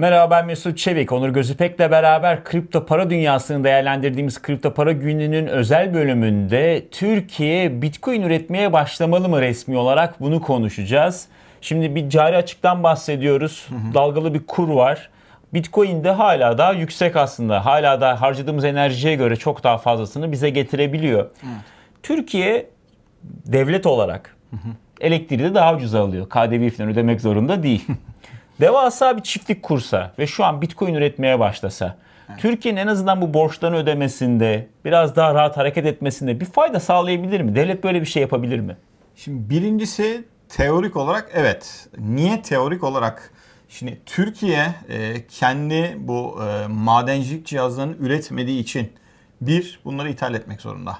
Merhaba ben Mesut Çevik. Onur Gözüpek'le beraber kripto para dünyasını değerlendirdiğimiz kripto para gününün özel bölümünde Türkiye Bitcoin üretmeye başlamalı mı resmi olarak bunu konuşacağız. Şimdi bir cari açıktan bahsediyoruz. Hı hı. Dalgalı bir kur var. Bitcoin de hala daha yüksek aslında. Hala da harcadığımız enerjiye göre çok daha fazlasını bize getirebiliyor. Evet. Türkiye devlet olarak hı hı. elektriği de daha ucuz alıyor. KDV falan ödemek zorunda değil. devasa bir çiftlik kursa ve şu an Bitcoin üretmeye başlasa Türkiye'nin en azından bu borçlarını ödemesinde, biraz daha rahat hareket etmesinde bir fayda sağlayabilir mi? Devlet böyle bir şey yapabilir mi? Şimdi birincisi teorik olarak evet. Niye teorik olarak? Şimdi Türkiye e, kendi bu e, madencilik cihazlarını üretmediği için bir bunları ithal etmek zorunda.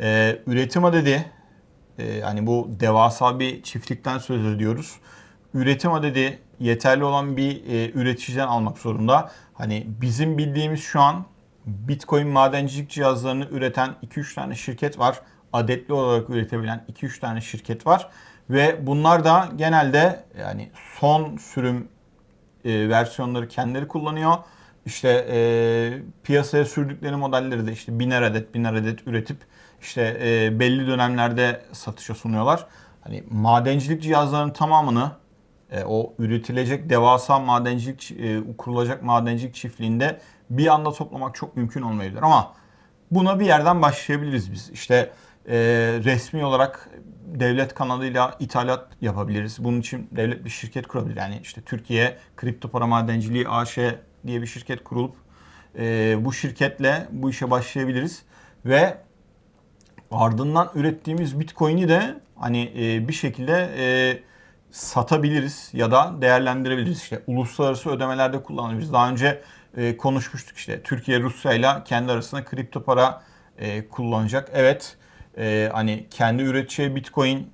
E, üretim adedi e, hani bu devasa bir çiftlikten söz ediyoruz. Üretim adedi yeterli olan bir e, üreticiden almak zorunda. Hani bizim bildiğimiz şu an Bitcoin madencilik cihazlarını üreten 2-3 tane şirket var. Adetli olarak üretebilen 2-3 tane şirket var. Ve bunlar da genelde yani son sürüm e, versiyonları kendileri kullanıyor. İşte e, piyasaya sürdükleri modelleri de işte biner adet biner adet üretip işte e, belli dönemlerde satışa sunuyorlar. Hani madencilik cihazlarının tamamını e, o üretilecek devasa madencilik e, kurulacak madencilik çiftliğinde bir anda toplamak çok mümkün olmayabilir ama buna bir yerden başlayabiliriz biz. İşte e, resmi olarak devlet kanalıyla ithalat yapabiliriz. Bunun için devlet bir şirket kurabilir. Yani işte Türkiye Kripto Para Madenciliği AŞ diye bir şirket kurulup e, bu şirketle bu işe başlayabiliriz ve ardından ürettiğimiz Bitcoin'i de hani e, bir şekilde e, satabiliriz ya da değerlendirebiliriz. İşte uluslararası ödemelerde kullanabiliriz. Daha önce e, konuşmuştuk işte Türkiye Rusya ile kendi arasında kripto para e, kullanacak. Evet e, hani kendi üreteceği Bitcoin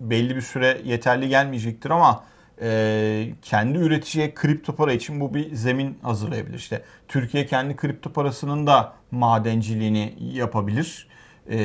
belli bir süre yeterli gelmeyecektir ama e, kendi üreteceği kripto para için bu bir zemin hazırlayabilir. İşte Türkiye kendi kripto parasının da madenciliğini yapabilir. E,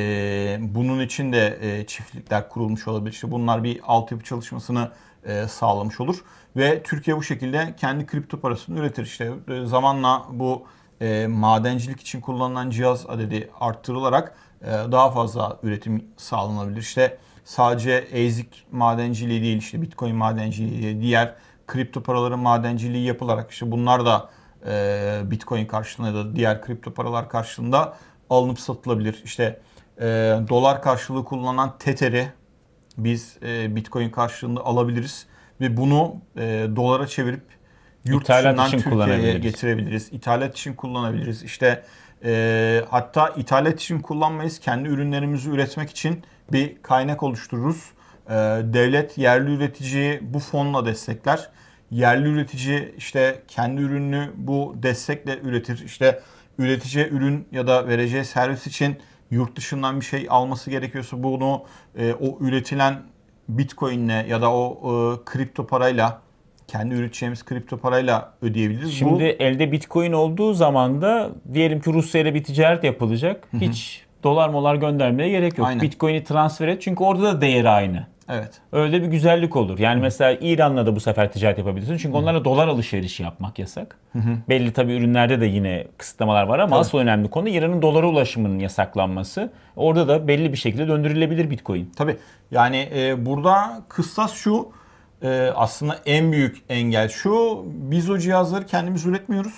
bunun için de e, çiftlikler kurulmuş olabilir. İşte bunlar bir altyapı çalışmasını e, sağlamış olur. Ve Türkiye bu şekilde kendi kripto parasını üretir. İşte e, zamanla bu e, madencilik için kullanılan cihaz adedi arttırılarak e, daha fazla üretim sağlanabilir. İşte sadece ASIC madenciliği değil işte Bitcoin madenciliği diğer kripto paraların madenciliği yapılarak işte bunlar da e, Bitcoin karşılığında ya da diğer kripto paralar karşılığında alınıp satılabilir. İşte e, dolar karşılığı kullanılan Tether'i biz e, Bitcoin karşılığında alabiliriz ve bunu e, dolara çevirip yurt İthalat dışından için Türkiye'ye getirebiliriz. İthalat için kullanabiliriz. İşte e, hatta ithalat için kullanmayız. Kendi ürünlerimizi üretmek için bir kaynak oluştururuz. E, devlet yerli üreticiyi bu fonla destekler. Yerli üretici işte kendi ürününü bu destekle üretir. İşte üretici ürün ya da vereceği servis için yurt dışından bir şey alması gerekiyorsa bunu e, o üretilen Bitcoin'le ya da o e, kripto parayla kendi üreteceğimiz kripto parayla ödeyebiliriz. Şimdi Bu... elde Bitcoin olduğu zaman da diyelim ki Rusya ile bir ticaret yapılacak. Hı-hı. Hiç dolar molar göndermeye gerek yok. Aynen. Bitcoin'i transfer et çünkü orada da değeri aynı. Evet. Öyle bir güzellik olur. Yani Hı. mesela İran'la da bu sefer ticaret yapabilirsin. Çünkü Hı. onlarla dolar alışverişi yapmak yasak. Hı Belli tabii ürünlerde de yine kısıtlamalar var ama evet. asıl önemli konu İran'ın dolara ulaşımının yasaklanması. Orada da belli bir şekilde döndürülebilir Bitcoin. Tabii. Yani e, burada kıstas şu e, aslında en büyük engel şu biz o cihazları kendimiz üretmiyoruz.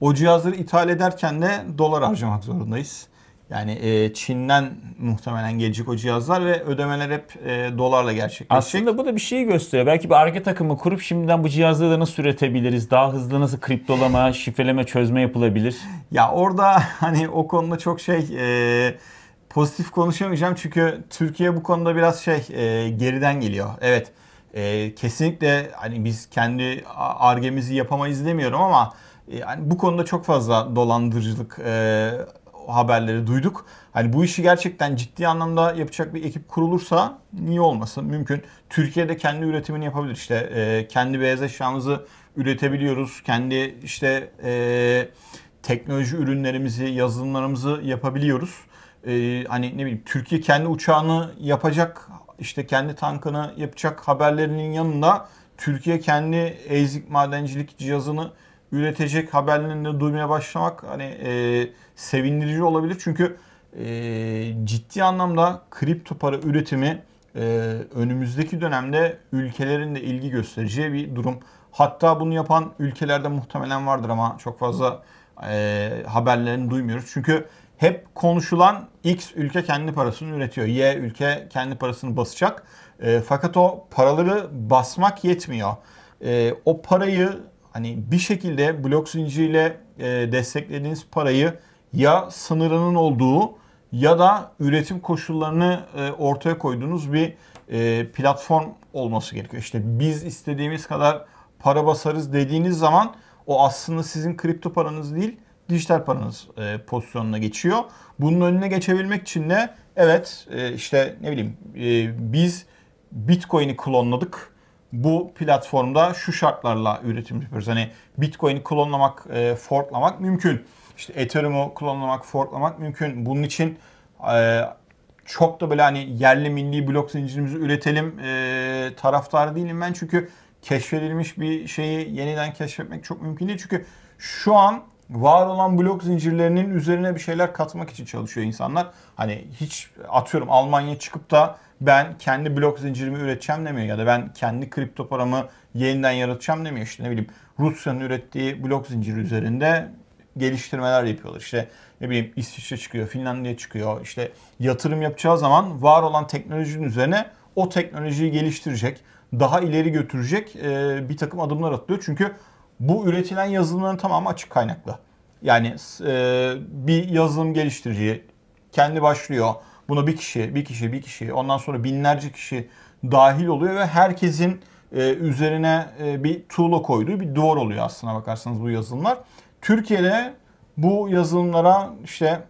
O cihazları ithal ederken de dolar harcamak zorundayız. Yani e, Çin'den muhtemelen gelecek o cihazlar ve ödemeler hep e, dolarla gerçekleşecek. Aslında bu da bir şeyi gösteriyor. Belki bir arge takımı kurup şimdiden bu cihazları da nasıl üretebiliriz? Daha hızlı nasıl kriptolama, şifreleme, çözme yapılabilir? Ya orada hani o konuda çok şey... E, pozitif konuşamayacağım çünkü Türkiye bu konuda biraz şey e, geriden geliyor. Evet e, kesinlikle hani biz kendi argemizi yapamayız demiyorum ama yani e, bu konuda çok fazla dolandırıcılık e, haberleri duyduk. Hani bu işi gerçekten ciddi anlamda yapacak bir ekip kurulursa niye olmasın? Mümkün. Türkiye'de kendi üretimini yapabilir. İşte e, kendi beyaz eşyamızı üretebiliyoruz. Kendi işte e, teknoloji ürünlerimizi, yazılımlarımızı yapabiliyoruz. E, hani ne bileyim Türkiye kendi uçağını yapacak, işte kendi tankını yapacak haberlerinin yanında Türkiye kendi ezik madencilik cihazını üretecek haberlerini duymaya başlamak hani e, sevindirici olabilir. Çünkü e, ciddi anlamda kripto para üretimi e, önümüzdeki dönemde ülkelerin de ilgi göstereceği bir durum. Hatta bunu yapan ülkelerde muhtemelen vardır ama çok fazla e, haberlerini duymuyoruz. Çünkü hep konuşulan X ülke kendi parasını üretiyor. Y ülke kendi parasını basacak. E, fakat o paraları basmak yetmiyor. E, o parayı hani bir şekilde blok zinciriyle e, desteklediğiniz parayı ya sınırının olduğu ya da üretim koşullarını e, ortaya koyduğunuz bir e, platform olması gerekiyor. İşte biz istediğimiz kadar para basarız dediğiniz zaman o aslında sizin kripto paranız değil dijital paranız e, pozisyonuna geçiyor. Bunun önüne geçebilmek için de evet e, işte ne bileyim e, biz Bitcoin'i klonladık bu platformda şu şartlarla üretim yapıyoruz. Hani Bitcoin'i klonlamak, e, forklamak mümkün. İşte Ethereum'u klonlamak, forklamak mümkün. Bunun için e, çok da böyle hani yerli milli blok zincirimizi üretelim e, taraftar değilim ben. Çünkü keşfedilmiş bir şeyi yeniden keşfetmek çok mümkün değil. Çünkü şu an var olan blok zincirlerinin üzerine bir şeyler katmak için çalışıyor insanlar. Hani hiç atıyorum Almanya çıkıp da ben kendi blok zincirimi üreteceğim demiyor ya da ben kendi kripto paramı yeniden yaratacağım demiyor. işte ne bileyim Rusya'nın ürettiği blok zinciri üzerinde geliştirmeler yapıyorlar. işte ne bileyim İsviçre çıkıyor, Finlandiya çıkıyor. işte yatırım yapacağı zaman var olan teknolojinin üzerine o teknolojiyi geliştirecek, daha ileri götürecek e, bir takım adımlar atıyor Çünkü bu üretilen yazılımların tamamı açık kaynaklı. Yani e, bir yazılım geliştirici kendi başlıyor Buna bir kişi, bir kişi, bir kişi, ondan sonra binlerce kişi dahil oluyor ve herkesin e, üzerine e, bir tuğla koyduğu bir duvar oluyor aslına bakarsanız bu yazılımlar. Türkiye'de bu yazılımlara işte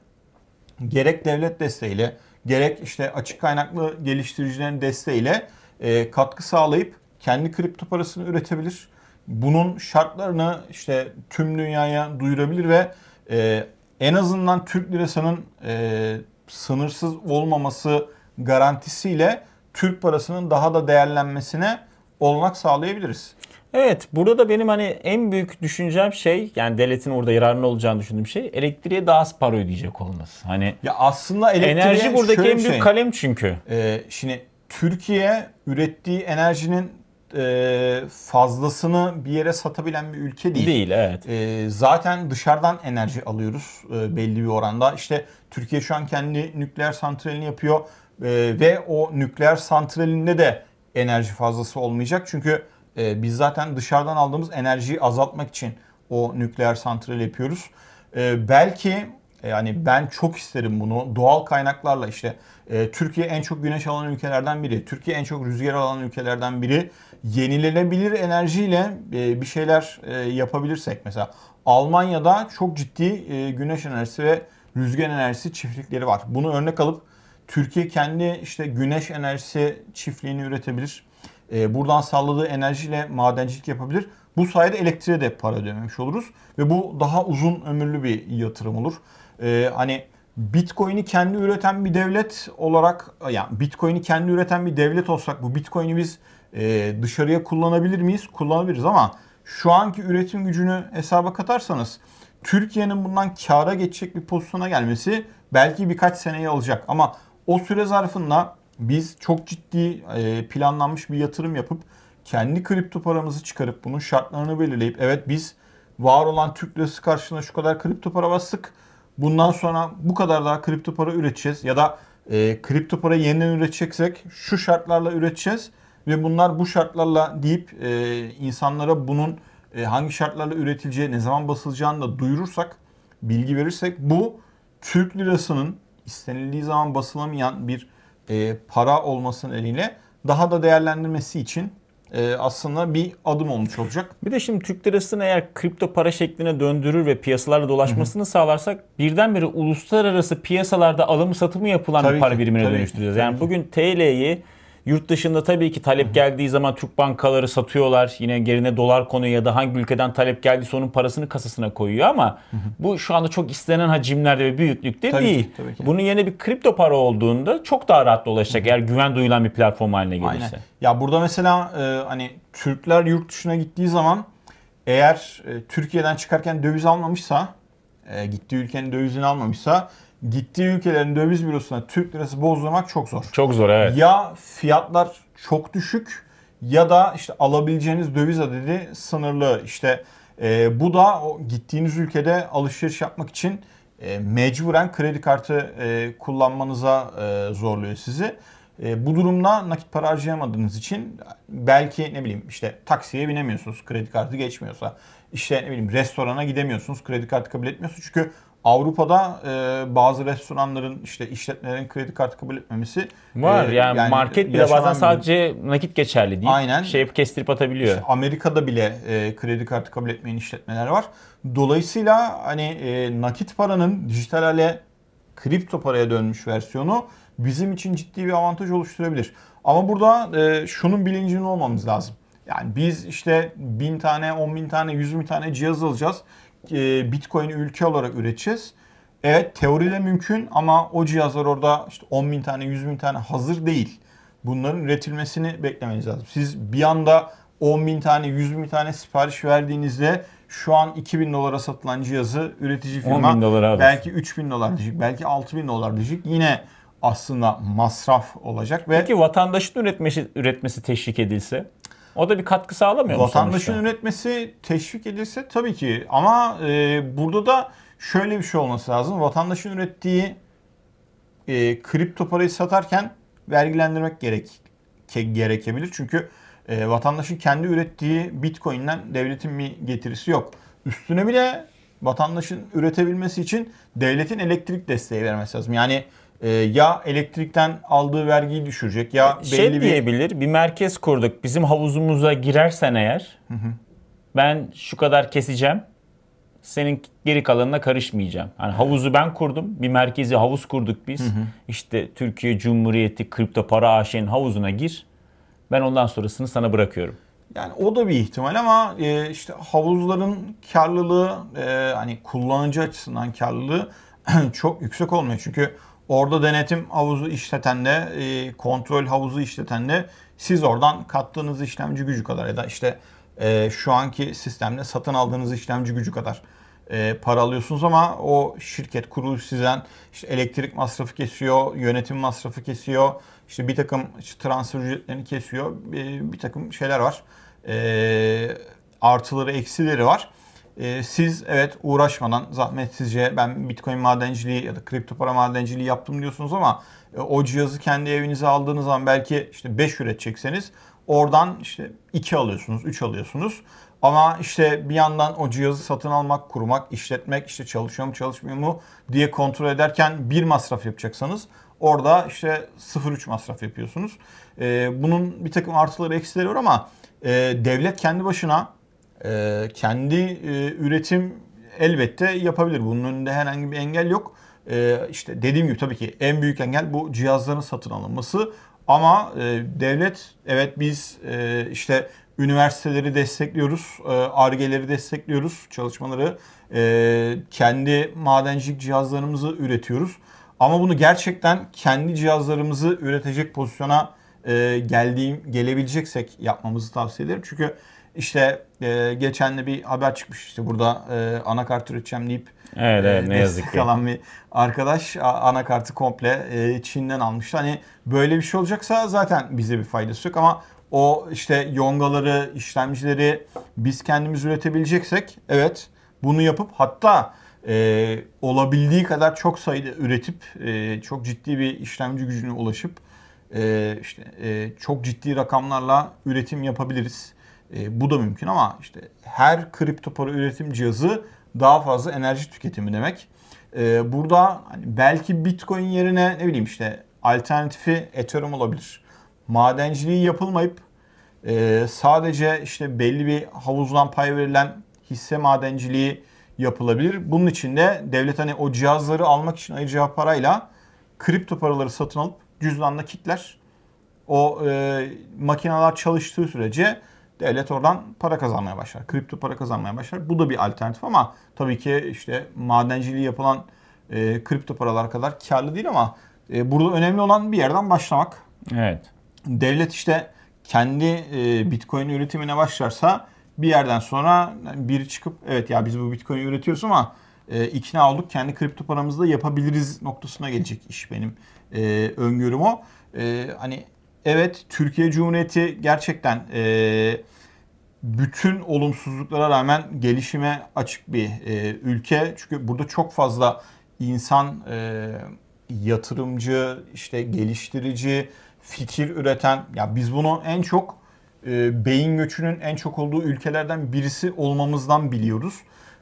gerek devlet desteğiyle gerek işte açık kaynaklı geliştiricilerin desteğiyle e, katkı sağlayıp kendi kripto parasını üretebilir. Bunun şartlarını işte tüm dünyaya duyurabilir ve e, en azından Türk lirasının e, sınırsız olmaması garantisiyle Türk parasının daha da değerlenmesine olanak sağlayabiliriz. Evet burada da benim hani en büyük düşüncem şey yani devletin orada yararlı olacağını düşündüğüm şey elektriğe daha az para ödeyecek olması. Hani ya aslında enerji buradaki en büyük şey, kalem çünkü. E, şimdi Türkiye ürettiği enerjinin e, fazlasını bir yere satabilen bir ülke değil. Değil evet. E, zaten dışarıdan enerji alıyoruz e, belli bir oranda. İşte Türkiye şu an kendi nükleer santralini yapıyor e, ve o nükleer santralinde de enerji fazlası olmayacak. Çünkü e, biz zaten dışarıdan aldığımız enerjiyi azaltmak için o nükleer santral yapıyoruz. E, belki e, yani ben çok isterim bunu. Doğal kaynaklarla işte e, Türkiye en çok güneş alan ülkelerden biri. Türkiye en çok rüzgar alan ülkelerden biri. Yenilenebilir enerjiyle e, bir şeyler e, yapabilirsek mesela Almanya'da çok ciddi e, güneş enerjisi ve rüzgar enerjisi çiftlikleri var. Bunu örnek alıp Türkiye kendi işte güneş enerjisi çiftliğini üretebilir. E, buradan salladığı enerjiyle madencilik yapabilir. Bu sayede elektriğe de para ödememiş oluruz ve bu daha uzun ömürlü bir yatırım olur e, hani Bitcoin'i kendi üreten bir devlet olarak yani Bitcoin'i kendi üreten bir devlet olsak bu Bitcoin'i biz e, dışarıya kullanabilir miyiz? Kullanabiliriz ama şu anki üretim gücünü hesaba katarsanız Türkiye'nin bundan kâra geçecek bir pozisyona gelmesi belki birkaç seneyi alacak. Ama o süre zarfında biz çok ciddi e, planlanmış bir yatırım yapıp kendi kripto paramızı çıkarıp bunun şartlarını belirleyip evet biz var olan Türk lirası karşılığında şu kadar kripto para bastık bundan sonra bu kadar daha kripto para üreteceğiz ya da e, kripto para yeniden üreteceksek şu şartlarla üreteceğiz ve bunlar bu şartlarla deyip e, insanlara bunun e, hangi şartlarla üretileceği, ne zaman basılacağını da duyurursak, bilgi verirsek bu Türk lirasının istenildiği zaman basılamayan bir e, para olmasının eliyle daha da değerlendirmesi için e, aslında bir adım olmuş olacak. Bir de şimdi Türk lirasını eğer kripto para şekline döndürür ve piyasalarda dolaşmasını Hı-hı. sağlarsak birdenbire uluslararası piyasalarda alım satımı yapılan tabii bir para ki, birimine tabii, dönüştüreceğiz. Yani tabii. bugün TL'yi Yurt dışında tabii ki talep geldiği zaman Türk bankaları satıyorlar. Yine gerine dolar konuyor ya da hangi ülkeden talep geldiyse onun parasını kasasına koyuyor ama bu şu anda çok istenen hacimlerde ve büyüklükte tabii değil. Ki, tabii ki. Bunun yerine bir kripto para olduğunda çok daha rahat dolaşacak eğer güven duyulan bir platform haline gelirse. Aynen. Ya burada mesela e, hani Türkler yurt dışına gittiği zaman eğer e, Türkiye'den çıkarken döviz almamışsa, e, gittiği ülkenin dövizini almamışsa gittiği ülkelerin döviz bürosuna Türk lirası bozdurmak çok zor. Çok zor evet. Ya fiyatlar çok düşük ya da işte alabileceğiniz döviz adedi sınırlı. İşte e, bu da o gittiğiniz ülkede alışveriş yapmak için e, mecburen kredi kartı e, kullanmanıza e, zorluyor sizi. E, bu durumda nakit para harcayamadığınız için belki ne bileyim işte taksiye binemiyorsunuz kredi kartı geçmiyorsa. işte ne bileyim restorana gidemiyorsunuz kredi kartı kabul etmiyorsa çünkü Avrupa'da e, bazı restoranların işte işletmelerin kredi kartı kabul etmemesi var. E, yani, yani market bile bazen sadece nakit geçerli değil. Aynen. Şey kestirip atabiliyor. İşte Amerika'da bile e, kredi kartı kabul etmeyen işletmeler var. Dolayısıyla hani e, nakit paranın dijital hale kripto paraya dönmüş versiyonu bizim için ciddi bir avantaj oluşturabilir. Ama burada e, şunun bilincini olmamız lazım. Yani biz işte bin tane, on bin tane, yüz bin tane cihaz alacağız e, Bitcoin'i ülke olarak üreteceğiz. Evet teoride mümkün ama o cihazlar orada işte 10 bin tane 100 bin tane hazır değil. Bunların üretilmesini beklemeniz lazım. Siz bir anda 10 bin tane 100 bin tane sipariş verdiğinizde şu an 2000 dolara satılan cihazı üretici firma belki 3000 dolar diyecek belki 6000 dolar diyecek. Yine aslında masraf olacak ve Peki vatandaşın üretmesi üretmesi teşvik edilse o da bir katkı sağlamıyor mu Vatandaşın sonuçta? üretmesi teşvik edilse tabii ki ama e, burada da şöyle bir şey olması lazım. Vatandaşın ürettiği e, kripto parayı satarken vergilendirmek gerek ke, gerekebilir. Çünkü e, vatandaşın kendi ürettiği bitcoin'den devletin bir getirisi yok. Üstüne bile vatandaşın üretebilmesi için devletin elektrik desteği vermesi lazım. Yani ee, ya elektrikten aldığı vergiyi düşürecek ya şey bir... diyebilir bir merkez kurduk bizim havuzumuza girersen eğer hı hı. ben şu kadar keseceğim senin geri kalanına karışmayacağım. Hani havuzu ben kurdum. Bir merkezi havuz kurduk biz. Hı hı. İşte Türkiye Cumhuriyeti Kripto Para AŞ'nin havuzuna gir. Ben ondan sonrasını sana bırakıyorum. Yani o da bir ihtimal ama e, işte havuzların karlılığı e, hani kullanıcı açısından karlılığı çok yüksek olmuyor. Çünkü Orada denetim havuzu işleten de, e, kontrol havuzu işleten de siz oradan kattığınız işlemci gücü kadar ya da işte e, şu anki sistemle satın aldığınız işlemci gücü kadar e, para alıyorsunuz ama o şirket kuruluş sizden işte elektrik masrafı kesiyor, yönetim masrafı kesiyor, işte bir takım işte transfer ücretlerini kesiyor, e, bir takım şeyler var. E, artıları eksileri var. Ee, siz evet uğraşmadan zahmetsizce ben Bitcoin madenciliği ya da kripto para madenciliği yaptım diyorsunuz ama e, o cihazı kendi evinize aldığınız zaman belki işte 5 üretecekseniz oradan işte 2 alıyorsunuz, 3 alıyorsunuz. Ama işte bir yandan o cihazı satın almak, kurmak, işletmek, işte çalışıyor mu çalışmıyor mu diye kontrol ederken bir masraf yapacaksanız orada işte 0.3 masraf yapıyorsunuz. Ee, bunun bir takım artıları eksileri var ama e, devlet kendi başına e, kendi e, üretim elbette yapabilir. Bunun önünde herhangi bir engel yok. E, işte dediğim gibi tabii ki en büyük engel bu cihazların satın alınması. Ama e, devlet evet biz e, işte üniversiteleri destekliyoruz, e, argeleri destekliyoruz, çalışmaları e, kendi madencilik cihazlarımızı üretiyoruz. Ama bunu gerçekten kendi cihazlarımızı üretecek pozisyona e, geldiğim gelebileceksek yapmamızı tavsiye ederim. Çünkü işte e, geçenle bir haber çıkmış işte burada e, anakart üreteceğim deyip evet, evet, e, ne yazık ki. kalan bir arkadaş anakartı komple e, Çin'den almıştı. Hani böyle bir şey olacaksa zaten bize bir faydası yok ama o işte yongaları, işlemcileri biz kendimiz üretebileceksek evet bunu yapıp hatta e, olabildiği kadar çok sayıda üretip e, çok ciddi bir işlemci gücüne ulaşıp e, işte e, çok ciddi rakamlarla üretim yapabiliriz. E, bu da mümkün ama işte her kripto para üretim cihazı daha fazla enerji tüketimi demek. E, burada hani belki Bitcoin yerine ne bileyim işte alternatifi Ethereum olabilir. Madenciliği yapılmayıp e, sadece işte belli bir havuzdan pay verilen hisse madenciliği yapılabilir. Bunun için de devlet hani o cihazları almak için ayıracağı parayla kripto paraları satın alıp cüzdanla kitler. O e, makineler çalıştığı sürece Devlet oradan para kazanmaya başlar. Kripto para kazanmaya başlar. Bu da bir alternatif ama tabii ki işte madenciliği yapılan e, kripto paralar kadar karlı değil ama e, burada önemli olan bir yerden başlamak. Evet. Devlet işte kendi e, Bitcoin üretimine başlarsa bir yerden sonra biri çıkıp evet ya biz bu Bitcoin'i üretiyoruz ama e, ikna olduk kendi kripto paramızı yapabiliriz noktasına gelecek iş benim e, öngörüm o. E, hani evet Türkiye Cumhuriyeti gerçekten e, bütün olumsuzluklara rağmen gelişime açık bir e, ülke. Çünkü burada çok fazla insan e, yatırımcı, işte geliştirici, fikir üreten. Ya biz bunu en çok e, beyin göçünün en çok olduğu ülkelerden birisi olmamızdan biliyoruz.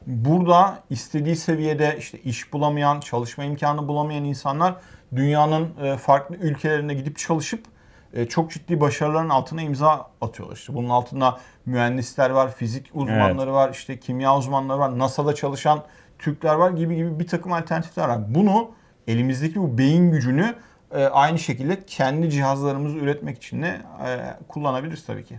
Burada istediği seviyede işte iş bulamayan, çalışma imkanı bulamayan insanlar dünyanın e, farklı ülkelerine gidip çalışıp e, çok ciddi başarıların altına imza atıyorlar. İşte bunun altında mühendisler var, fizik uzmanları evet. var, işte kimya uzmanları var, NASA'da çalışan Türkler var gibi gibi bir takım alternatifler var. Bunu elimizdeki bu beyin gücünü e, aynı şekilde kendi cihazlarımızı üretmek için de e, kullanabiliriz tabii ki.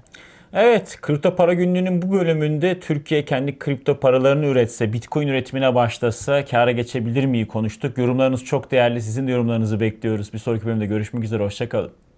Evet, kripto para günlüğünün bu bölümünde Türkiye kendi kripto paralarını üretse, Bitcoin üretimine başlasa kâra geçebilir miyi konuştuk. Yorumlarınız çok değerli. Sizin de yorumlarınızı bekliyoruz. Bir sonraki bölümde görüşmek üzere. Hoşçakalın.